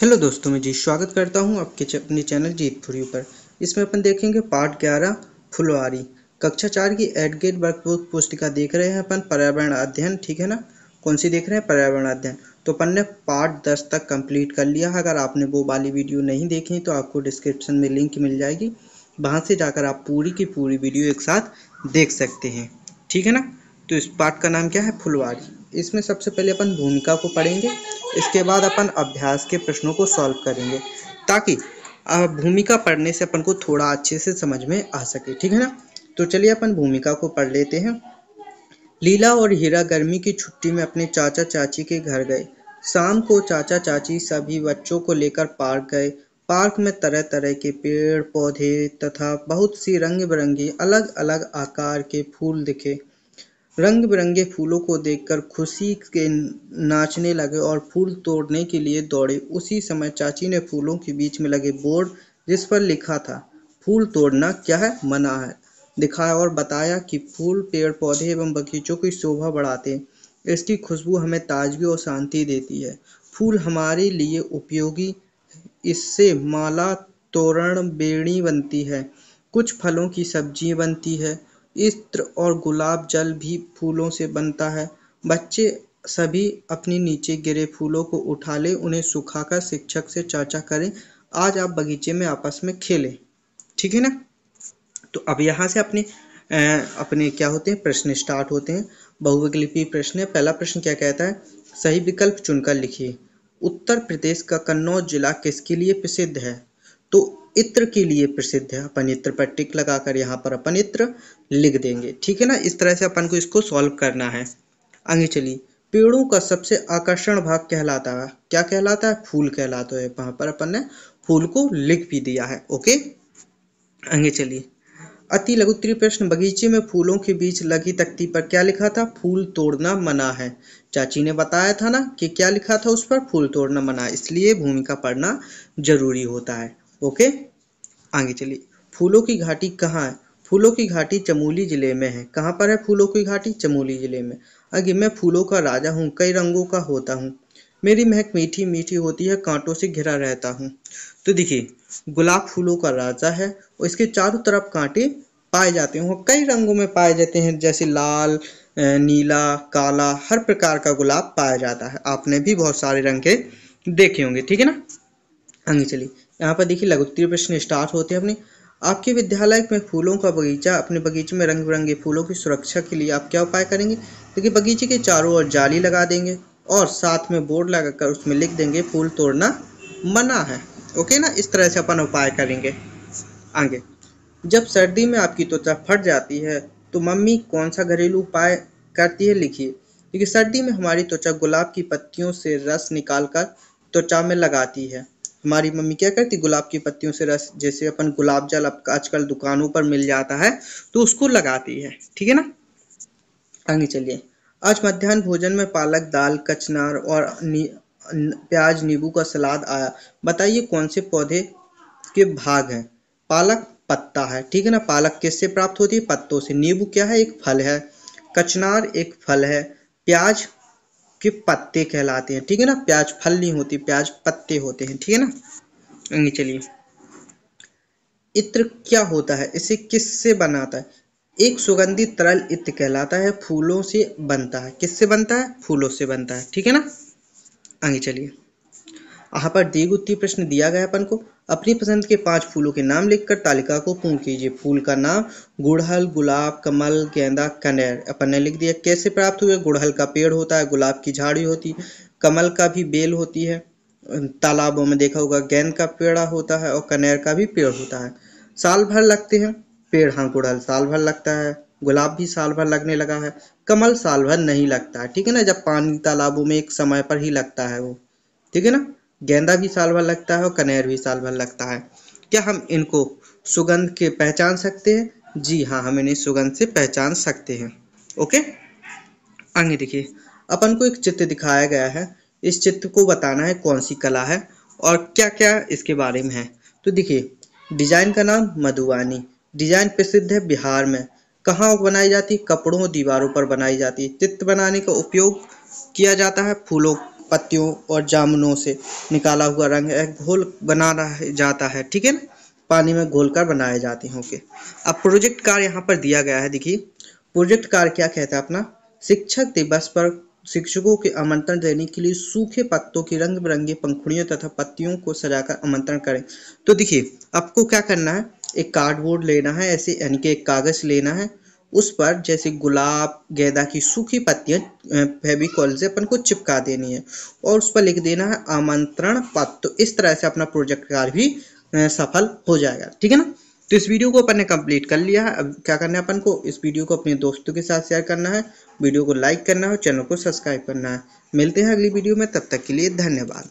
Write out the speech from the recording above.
hello दोस्तों मैं जी स्वागत करता हूं आपके अपने चैनल जीतपुरी पर इसमें अपन देखेंगे पार्ट ग्यारह फुलवारी कक्षा चार की एडगेट वर्कबुक पुस्तिका देख रहे हैं अपन पर्यावरण अध्ययन ठीक है ना कौन सी देख रहे हैं पर्यावरण अध्ययन तो अपन ने पार्ट दस तक कंप्लीट कर लिया है अगर आपने वो वाली वीडियो नहीं देखी तो आपको डिस्क्रिप्शन में लिंक मिल जाएगी वहाँ से जाकर आप पूरी की पूरी वीडियो एक साथ देख सकते हैं ठीक है ना तो इस पार्ट का नाम क्या है फुलवारी इसमें सबसे पहले अपन भूमिका को पढ़ेंगे इसके बाद अपन अभ्यास के प्रश्नों को सॉल्व करेंगे ताकि भूमिका पढ़ने से अपन को थोड़ा अच्छे से समझ में आ सके ठीक है ना तो चलिए अपन भूमिका को पढ़ लेते हैं लीला और हीरा गर्मी की छुट्टी में अपने चाचा चाची के घर गए शाम को चाचा चाची सभी बच्चों को लेकर पार्क गए पार्क में तरह तरह के पेड़ पौधे तथा बहुत सी रंग बिरंगी अलग अलग आकार के फूल दिखे रंग बिरंगे फूलों को देखकर खुशी के नाचने लगे और फूल तोड़ने के लिए दौड़े उसी समय चाची ने फूलों के बीच में लगे बोर्ड जिस पर लिखा था फूल तोड़ना क्या है मना है दिखाया और बताया कि फूल पेड़ पौधे एवं बगीचों की शोभा बढ़ाते हैं इसकी खुशबू हमें ताजगी और शांति देती है फूल हमारे लिए उपयोगी इससे माला तोरण बेड़ी बनती है कुछ फलों की सब्जी बनती है इत्र और गुलाब जल भी फूलों से बनता है बच्चे सभी अपने नीचे गिरे फूलों को उठा ले उन्हें सुखाकर शिक्षक से चर्चा करें आज आप बगीचे में आपस में खेलें ठीक है ना तो अब यहाँ से अपने अपने क्या होते हैं प्रश्न स्टार्ट होते हैं बहुविकल्पी प्रश्न है पहला प्रश्न क्या कहता है सही विकल्प चुनकर लिखिए उत्तर प्रदेश का कन्नौज जिला किसके लिए प्रसिद्ध है तो इत्र के लिए प्रसिद्ध है अपन इत्र पर टिक लगाकर यहाँ पर अपन इत्र लिख देंगे ठीक है ना इस तरह से अपन को इसको सॉल्व करना है आगे चलिए पेड़ों का सबसे आकर्षण भाग कहलाता है क्या कहलाता है फूल कहलाता है वहां पर अपन ने फूल को लिख भी दिया है ओके आगे चलिए अति लघु प्रश्न बगीचे में फूलों के बीच लगी तख्ती पर क्या लिखा था फूल तोड़ना मना है चाची ने बताया था ना कि क्या लिखा था उस पर फूल तोड़ना मना इसलिए भूमिका पढ़ना जरूरी होता है ओके आगे चलिए फूलों की घाटी कहाँ है फूलों की घाटी चमोली जिले में है कहाँ पर है फूलों की घाटी चमोली जिले में आगे मैं फूलों का राजा हूँ कई रंगों का होता हूँ मेरी महक मीठी मीठी होती है कांटों से घिरा रहता हूँ तो देखिए गुलाब फूलों का राजा है और इसके चारों तरफ कांटे पाए जाते हैं और कई रंगों में पाए जाते हैं जैसे लाल नीला काला हर प्रकार का गुलाब पाया जाता है आपने भी बहुत सारे रंग के देखे होंगे ठीक है ना आगे चलिए यहाँ पर देखिए लघुत्तरीय प्रश्न स्टार्ट होते हैं अपने आपके विद्यालय में फूलों का बगीचा अपने बगीचे में रंग बिरंगे फूलों की सुरक्षा के लिए आप क्या उपाय करेंगे देखिए बगीचे के चारों ओर जाली लगा देंगे और साथ में बोर्ड लगाकर उसमें लिख देंगे फूल तोड़ना मना है ओके ना इस तरह से अपन उपाय करेंगे आगे जब सर्दी में आपकी त्वचा फट जाती है तो मम्मी कौन सा घरेलू उपाय करती है लिखिए क्योंकि सर्दी में हमारी त्वचा गुलाब की पत्तियों से रस निकालकर त्वचा में लगाती है हमारी मम्मी क्या करती गुलाब की पत्तियों से रस जैसे अपन गुलाब जल आजकल दुकानों पर मिल जाता है तो उसको लगाती है ठीक है ना आगे चलिए आज मध्यान्ह भोजन में पालक दाल कचनार और नी, न, प्याज नींबू का सलाद आया बताइए कौन से पौधे के भाग हैं पालक पत्ता है ठीक है ना पालक किससे प्राप्त होती है पत्तों से नींबू क्या है एक फल है कचनार एक फल है प्याज के पत्ते कहलाते हैं ठीक है ना प्याज फल नहीं होती प्याज पत्ते होते हैं ठीक है ना आगे चलिए इत्र क्या होता है इसे किससे बनाता है एक सुगंधित तरल इत्र कहलाता है फूलों से बनता है किससे बनता है फूलों से बनता है ठीक है ना आगे चलिए यहाँ पर दीगुत्ती प्रश्न दिया गया अपन को अपनी पसंद के पांच फूलों के नाम लिखकर तालिका को पूर्ण कीजिए फूल का नाम गुड़हल गुलाब कमल गेंदा कनेर अपन ने लिख दिया कैसे प्राप्त हुए गुड़हल का पेड़ होता है गुलाब की झाड़ी होती है कमल का भी बेल होती है तालाबों में देखा होगा गेंद का पेड़ा होता है और कनेर का भी पेड़ होता है साल भर लगते हैं पेड़ हाँ गुड़हल साल भर लगता है गुलाब भी साल भर लगने लगा है कमल साल भर नहीं लगता है ठीक है ना जब पानी तालाबों में एक समय पर ही लगता है वो ठीक है ना गेंदा भी साल भर लगता है और कनेर भी साल भर लगता है क्या हम इनको सुगंध के पहचान सकते हैं जी हाँ हम इन्हें सुगंध से पहचान सकते हैं ओके आगे देखिए अपन को एक चित्र दिखाया गया है इस चित्र को बताना है कौन सी कला है और क्या क्या इसके बारे में है तो देखिए डिजाइन का नाम मधुबानी डिजाइन प्रसिद्ध है बिहार में कहाँ बनाई जाती है कपड़ों दीवारों पर बनाई जाती है चित्र बनाने का उपयोग किया जाता है फूलों पत्तियों और जामुनों से निकाला हुआ रंग एक घोल बनाना जाता है ठीक है ना पानी में घोल कर बनाए जाते हैं ओके अब प्रोजेक्ट कार्य यहाँ पर दिया गया है देखिए प्रोजेक्ट कार्य क्या कहता है अपना शिक्षक दिवस पर शिक्षकों के आमंत्रण देने के लिए सूखे पत्तों की रंग बिरंगे पंखुड़ियों तथा पत्तियों को सजाकर आमंत्रण करें तो देखिए आपको क्या करना है एक कार्डबोर्ड लेना है ऐसे यानी कि एक कागज लेना है उस पर जैसे गुलाब गेंदा की सूखी पत्तियां फेविकॉल से अपन को चिपका देनी है और उस पर लिख देना है आमंत्रण पत्र तो इस तरह से अपना प्रोजेक्ट कार्य भी सफल हो जाएगा ठीक है ना तो इस वीडियो को अपन ने कंप्लीट कर लिया है अब क्या करना है अपन को इस वीडियो को अपने दोस्तों के साथ शेयर करना है वीडियो को लाइक करना है और चैनल को सब्सक्राइब करना है मिलते हैं अगली वीडियो में तब तक के लिए धन्यवाद